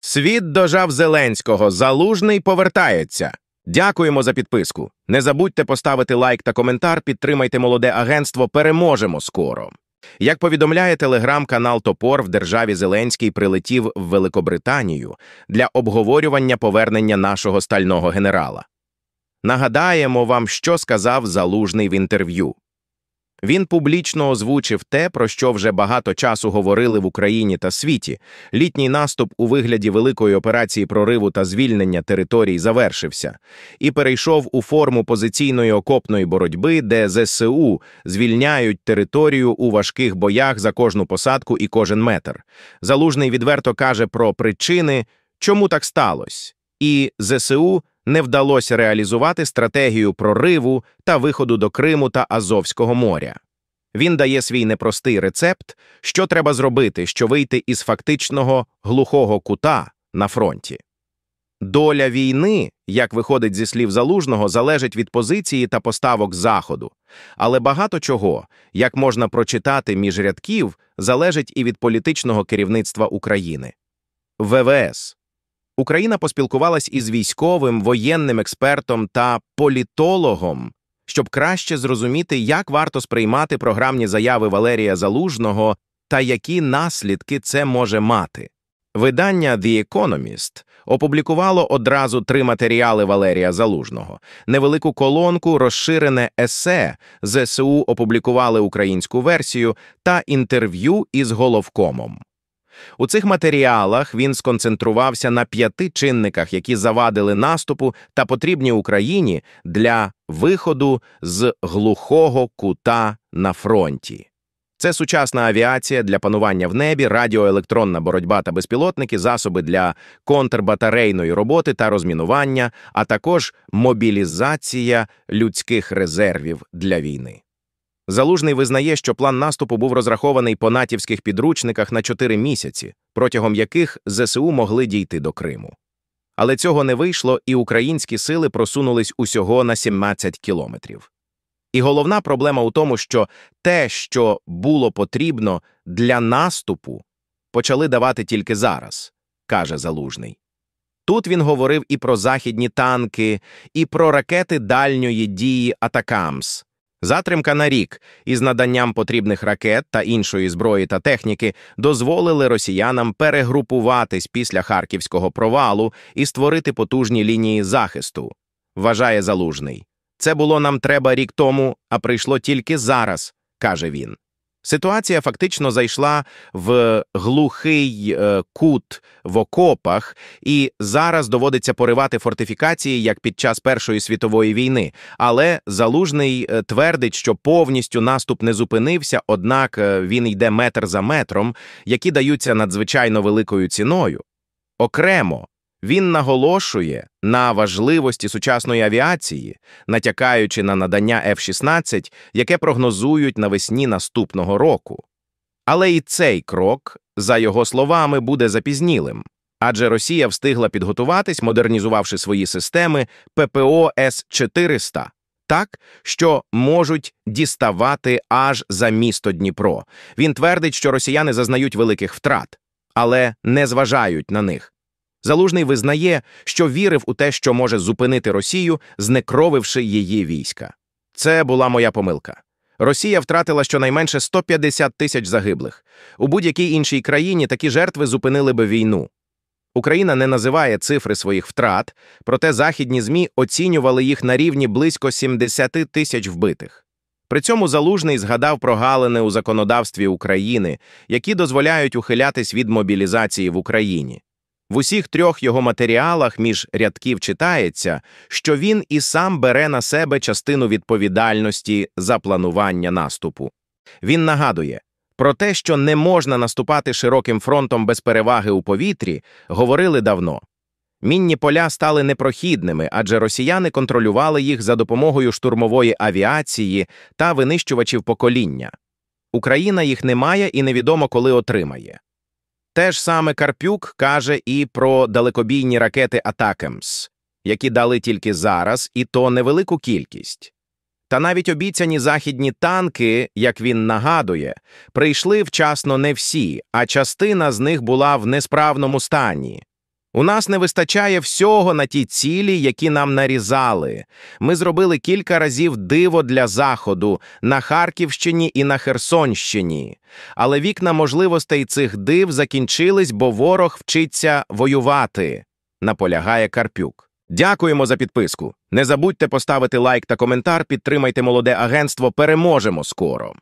Світ дожав Зеленського, залужний повертається. Дякуємо за підписку. Не забудьте поставити лайк та коментар, підтримайте молоде агентство, переможемо скоро. Як повідомляє телеграм-канал Топор в державі Зеленський прилетів в Великобританію для обговорювання повернення нашого стального генерала. Нагадаємо вам, що сказав залужний в інтерв'ю. Він публічно озвучив те, про що вже багато часу говорили в Україні та світі. Літній наступ у вигляді великої операції прориву та звільнення територій завершився і перейшов у форму позиційної окопної боротьби, де ЗСУ звільняють територію у важких боях за кожну посадку і кожен метр. Залужний відверто каже про причини, чому так сталося, і ЗСУ не вдалося реалізувати стратегію прориву та виходу до Криму та Азовського моря. Він дає свій непростий рецепт, що треба зробити, щоб вийти із фактичного глухого кута на фронті. Доля війни, як виходить зі слів залужного, залежить від позиції та поставок Заходу, але багато чого, як можна прочитати між рядків, залежить і від політичного керівництва України. ВВС Україна поспілкувалась із військовим, воєнним експертом та політологом, щоб краще зрозуміти, як варто сприймати програмні заяви Валерія Залужного та які наслідки це може мати. Видання The Economist опублікувало одразу три матеріали Валерія Залужного, невелику колонку, розширене есе ЗСУ опублікували українську версію та інтерв'ю із головкомом. У цих матеріалах він сконцентрувався на п'яти чинниках, які завадили наступу та потрібні Україні для виходу з глухого кута на фронті. Це сучасна авіація для панування в небі, радіоелектронна боротьба та безпілотники, засоби для контрбатарейної роботи та розмінування, а також мобілізація людських резервів для війни. Залужний визнає, що план наступу був розрахований по натівських підручниках на чотири місяці, протягом яких ЗСУ могли дійти до Криму. Але цього не вийшло, і українські сили просунулись усього на 17 кілометрів. І головна проблема у тому, що те, що було потрібно для наступу, почали давати тільки зараз, каже Залужний. Тут він говорив і про західні танки, і про ракети дальньої дії Атакамс. Затримка на рік із наданням потрібних ракет та іншої зброї та техніки дозволили росіянам перегрупуватись після харківського провалу і створити потужні лінії захисту. Вважає залужний. Це було нам треба рік тому, а прийшло тільки зараз, каже він. Ситуація фактично зайшла в глухий е, кут в окопах, і зараз доводиться поривати фортифікації як під час Першої світової війни. Але залужний е, твердить, що повністю наступ не зупинився однак е, він йде метр за метром, які даються надзвичайно великою ціною. Окремо він наголошує на важливості сучасної авіації, натякаючи на надання f 16 яке прогнозують навесні наступного року. Але і цей крок, за його словами, буде запізнілим, адже Росія встигла підготуватись, модернізувавши свої системи ППО С 400 так, що можуть діставати аж за місто Дніпро. Він твердить, що росіяни зазнають великих втрат, але не зважають на них. Залужний визнає, що вірив у те, що може зупинити Росію, знекровивши її війська. Це була моя помилка. Росія втратила щонайменше 150 тисяч загиблих. У будь-якій іншій країні такі жертви зупинили би війну. Україна не називає цифри своїх втрат, проте західні ЗМІ оцінювали їх на рівні близько 70 тисяч вбитих. При цьому залужний згадав про галини у законодавстві України, які дозволяють ухилятись від мобілізації в Україні. В усіх трьох його матеріалах між рядків читається, що він і сам бере на себе частину відповідальності за планування наступу. Він нагадує про те, що не можна наступати широким фронтом без переваги у повітрі, говорили давно. Мінні поля стали непрохідними, адже росіяни контролювали їх за допомогою штурмової авіації та винищувачів покоління. Україна їх не має і невідомо коли отримає. Те ж саме Карпюк каже і про далекобійні ракети Атакемс, які дали тільки зараз, і то невелику кількість. Та навіть обіцяні західні танки, як він нагадує, прийшли вчасно не всі, а частина з них була в несправному стані. У нас не вистачає всього на ті цілі, які нам нарізали. Ми зробили кілька разів диво для заходу на Харківщині і на Херсонщині. Але вікна можливостей цих див закінчились, бо ворог вчиться воювати, наполягає Карпюк. Дякуємо за підписку. Не забудьте поставити лайк та коментар, підтримайте молоде агентство, переможемо скоро.